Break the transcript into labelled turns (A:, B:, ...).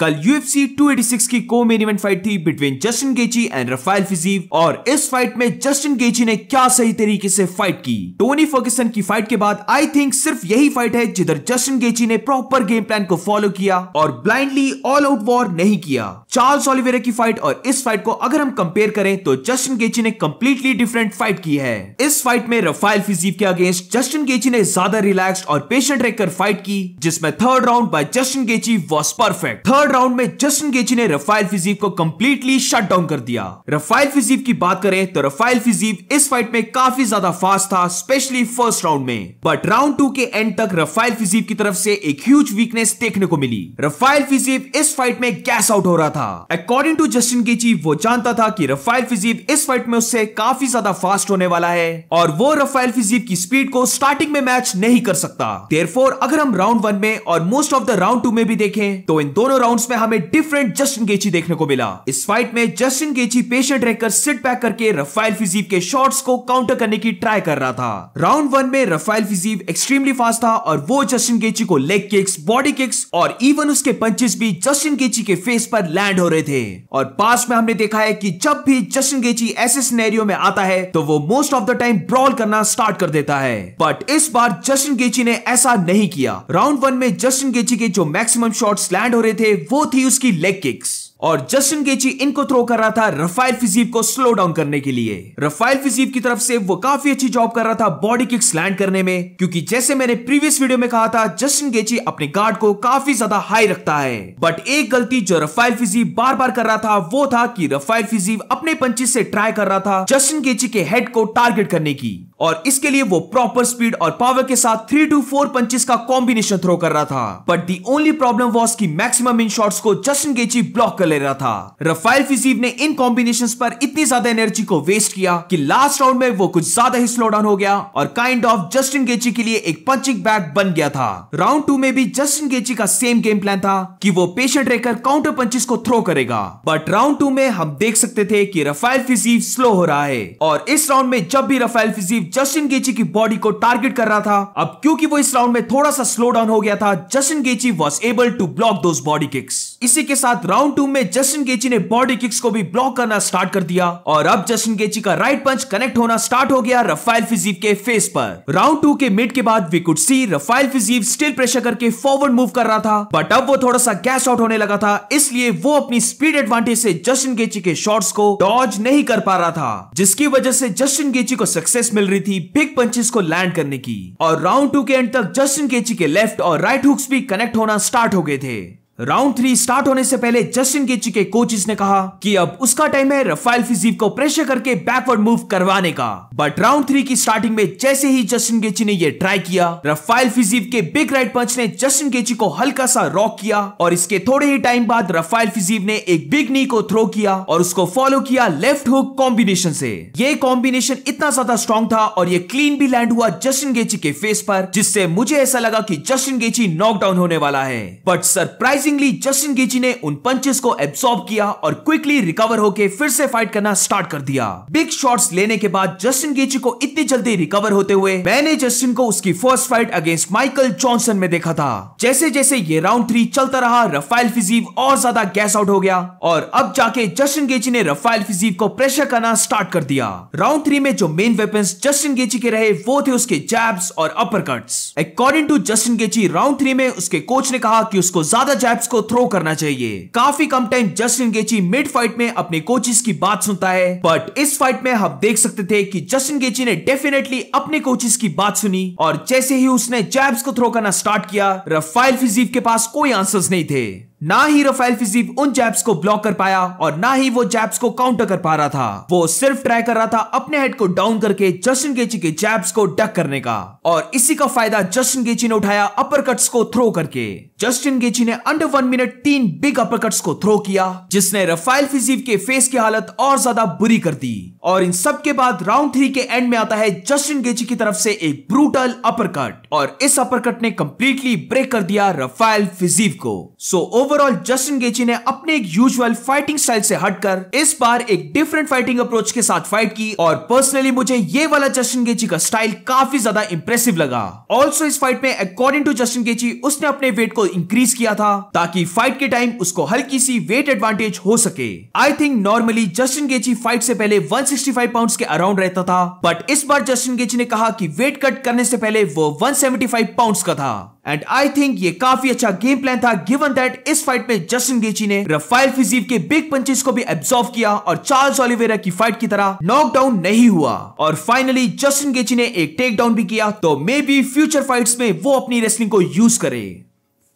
A: कल एटी 286 की को मेन इवेंट फाइट थी between Justin Gaethje and Rafael Fiziev और इस फाइट में जस्टिन गेची ने क्या सही तरीके से फाइट की टोनी फर्गिसन की फाइट के बाद आई थिंक सिर्फ यही फाइट है जिधर जस्टिन गेची ने प्रॉपर गेम प्लान को फॉलो किया और ब्लाइंडली ऑल आउट वॉर नहीं किया चार्ल्स ऑलिवेरा की फाइट और इस फाइट को अगर हम कंपेयर करें तो जस्टिन गेची ने कम्प्लीटली डिफरेंट फाइट की है इस फाइट में रफाइल फिजीव के अगेंस्ट जस्टिन गेची ने ज्यादा रिलैक्स और पेशेंट रहकर फाइट की जिसमें third round by Justin Gaethje was perfect third third round में जस्टिन गेची ने रफाइल फिजीव को कंप्लीटली शट डाउन कर दिया रफाइल फिजीव की बात करें तो रफाइल फिजीव इस फाइट में काफी ज्यादा फास्ट था स्पेशली फर्स्ट राउंड में बट राउंड टू के एंड तक रफाइल फिजीव की तरफ से एक ह्यूज वीकनेस देखने को मिली रफाइल फिजीव इस फाइट में गैस आउट हो रहा था अकॉर्डिंग टू जस्टिन गेची वो जानता था कि रफाइल फिजीव इस फाइट में उससे काफी ज्यादा फास्ट होने वाला है और वो रफाइल फिजीव की स्पीड को स्टार्टिंग में मैच नहीं कर सकता देरफोर अगर हम राउंड वन में और most of the round two में भी देखें तो इन दोनों राउंड राउंड्स में हमें डिफरेंट जस्टिन गेची देखने को मिला इस फाइट में जस्टिन गेची पेशेंट रहकर सिट बैक करके रफाइल फिजीब के शॉट्स को काउंटर करने की ट्राई कर रहा था राउंड वन में रफाइल फिजीब एक्सट्रीमली फास्ट था और वो जस्टिन गेची को लेग किक्स बॉडी किक्स और इवन उसके पंचेस भी जस्टिन गेची के फेस पर लैंड हो रहे थे और पास में हमने देखा है कि जब भी जस्टिन गेची ऐसे सिनेरियो में आता है तो वो most of the time brawl करना स्टार्ट कर देता है बट इस बार जस्टिन गेची ने ऐसा नहीं किया राउंड वन में जस्टिन गेची के जो मैक्सिमम शॉट्स लैंड हो रहे थे वो थी उसकी लेग किक्स और जस्टिन गेची इनको थ्रो कर रहा था रफाइल फिजीब को स्लो डाउन करने के लिए रफाइल फिजीब की तरफ से वो काफी अच्छी जॉब कर रहा था बॉडी किक्स लैंड करने में क्योंकि जैसे मैंने प्रीवियस वीडियो में कहा था जस्टिन गेची अपने गार्ड को काफी ज्यादा हाई रखता है बट एक गलती जो रफाइल फिजीब बार बार कर रहा था वो था की रफाइल फिजीब अपने पंचीज से ट्राई कर रहा था जस्टिन गेची के हेड को टारगेट करने की और इसके लिए वो प्रॉपर स्पीड और पावर के साथ थ्री टू फोर पंचेस का कॉम्बिनेशन थ्रो कर रहा था but the only problem was की मैक्सिमम इन शॉर्ट्स को जस्टिन गेची ब्लॉक कर कर ले रहा था रफाइल फिजीव ने इन कॉम्बिनेशन पर इतनी ज्यादा एनर्जी को वेस्ट किया कि लास्ट राउंड में वो कुछ ज्यादा ही स्लो डाउन हो गया और काइंड ऑफ जस्टिन गेची के लिए एक पंचिंग बैग बन गया था राउंड टू में भी जस्टिन गेची का सेम गेम प्लान था कि वो पेशेंट रहकर काउंटर पंचेस को थ्रो करेगा बट राउंड टू में हम देख सकते थे कि रफाइल फिजीव स्लो हो रहा है और इस राउंड में जब भी रफाइल फिजीव जस्टिन गेची की बॉडी को टारगेट कर रहा था अब क्योंकि वो इस राउंड में थोड़ा सा स्लो डाउन हो गया था Justin Gaethje was able to block those body kicks इसी के साथ राउंड टू में जस्टिन गेची ने बॉडी किक्स को भी ब्लॉक करना स्टार्ट कर दिया और अब जस्टिन गेची का राइट पंच कनेक्ट होना स्टार्ट हो गया रफाइल फिजीव के फेस पर राउंड टू के मिड के बाद we could see Rafael Fiziev still pressure करके फॉरवर्ड मूव कर रहा था बट अब वो थोड़ा सा गैस आउट होने लगा था इसलिए वो अपनी स्पीड एडवांटेज से जस्टिन गेची के शॉट्स को डॉज नहीं कर पा रहा था जिसकी वजह से जस्टिन गेची को सक्सेस मिल रही थी बिग पंचेस को लैंड करने की और राउंड टू के एंड तक जस्टिन गेची के लेफ्ट और राइट हुक्स भी कनेक्ट होना स्टार्ट हो गए थे राउंड थ्री स्टार्ट होने से पहले जस्टिन गेची के कोचिस ने कहा कि अब उसका टाइम है रफाइल फिजीव को प्रेशर करके बैकवर्ड मूव करवाने का बट राउंड थ्री की स्टार्टिंग में जैसे ही जस्टिन गेची ने यह ट्राई किया रफाइल फिजीव के बिग राइट पंच ने जस्टिन गेची को हल्का सा रॉक किया और इसके थोड़े ही टाइम बाद रफाइल फिजीव ने एक बिग नी को थ्रो किया और उसको फॉलो किया लेफ्ट हुक कॉम्बिनेशन से ये कॉम्बिनेशन इतना ज्यादा स्ट्रॉन्ग था और ये क्लीन भी लैंड हुआ जस्टिन गेची के फेस पर जिससे मुझे ऐसा लगा की जस्टिन गेची नॉकडाउन होने वाला है but surprise surprisingly Justin Gaethje ने उन पंचेस को एब्सॉर्ब किया और क्विकली रिकवर होके फिर से फाइट करना स्टार्ट कर दिया बिग शॉट्स लेने के बाद जस्टिन गेची को इतनी जल्दी रिकवर होते हुए मैंने जस्टिन को उसकी first fight against Michael Johnson में देखा था जैसे जैसे ये राउंड थ्री चलता रहा रफाइल फिजीव और ज्यादा गैस आउट हो गया और अब जाके जस्टिन गेची ने रफाइल फिजीव को प्रेशर करना स्टार्ट कर दिया राउंड थ्री में जो मेन वेपन जस्टिन गेची के रहे वो थे उसके जैब्स और uppercuts according to Justin Gaethje round three में उसके कोच ने कहा कि उसको ज्यादा जैब जैब्स को थ्रो करना चाहिए काफी कम time Justin Gaethje mid fight में अपने कोचिस की बात सुनता है बट इस फाइट में हम देख सकते थे कि जस्टिन गेची ने डेफिनेटली अपने कोचिस की बात सुनी और जैसे ही उसने जैब्स को थ्रो करना स्टार्ट किया रफाइल फिजीव के पास कोई आंसर्स नहीं थे ना ही रफेल फिजीव उन जैब्स को ब्लॉक कर पाया और ना ही वो जैब्स को काउंटर कर पा रहा था वो सिर्फ ट्राई कर रहा था अपने हेड को डाउन करके जस्टिन गेची के जैब्स को डक करने का और इसी का फायदा जस्टिन गेची ने उठाया अपर कट्स को थ्रो करके जस्टिन गेची ने अंडर वन मिनट तीन बिग अपर कट्स को थ्रो किया जिसने रफाइल फिजीव के फेस की हालत और ज्यादा बुरी कर दी और इन सब के बाद राउंड थ्री के एंड में आता है जस्टिन गेची की तरफ से एक ब्रूटल अपर कट और इस अपर कट ने कंप्लीटली ब्रेक कर दिया रफाइल फिजीव को so so, overall Justin Gaethje ने अपने एक यूजुअल फाइटिंग स्टाइल से हटकर इस बार एक डिफरेंट फाइटिंग अप्रोच के साथ फाइट की और पर्सनली मुझे ये वाला जस्टिन गेची का स्टाइल काफी ज्यादा इंप्रेसिव लगा ऑल्सो इस फाइट में अकॉर्डिंग टू जस्टिन गेची उसने अपने वेट को इंक्रीज किया था ताकि फाइट के टाइम उसको हल्की सी वेट एडवांटेज हो सके I think normally Justin Gaethje fight से पहले 165 पाउंड्स के अराउंड रहता था बट इस बार जस्टिन गेची ने कहा कि वेट कट करने से पहले वो 175 पाउंड्स का था एंड आई थिंक ये काफी अच्छा गेम प्लान था गिवन दैट इस इस फाइट में जस्टिन गेची ने रफाइल फिजीव के बिग पंचेस को भी एब्सॉर्व किया और चार्ल्स ऑलिवेरा की फाइट की तरह नॉकडाउन नहीं हुआ और फाइनली जस्टिन गेची ने एक टेक डाउन भी किया तो मे बी फ्यूचर फाइट्स में वो अपनी रेसलिंग को यूज करे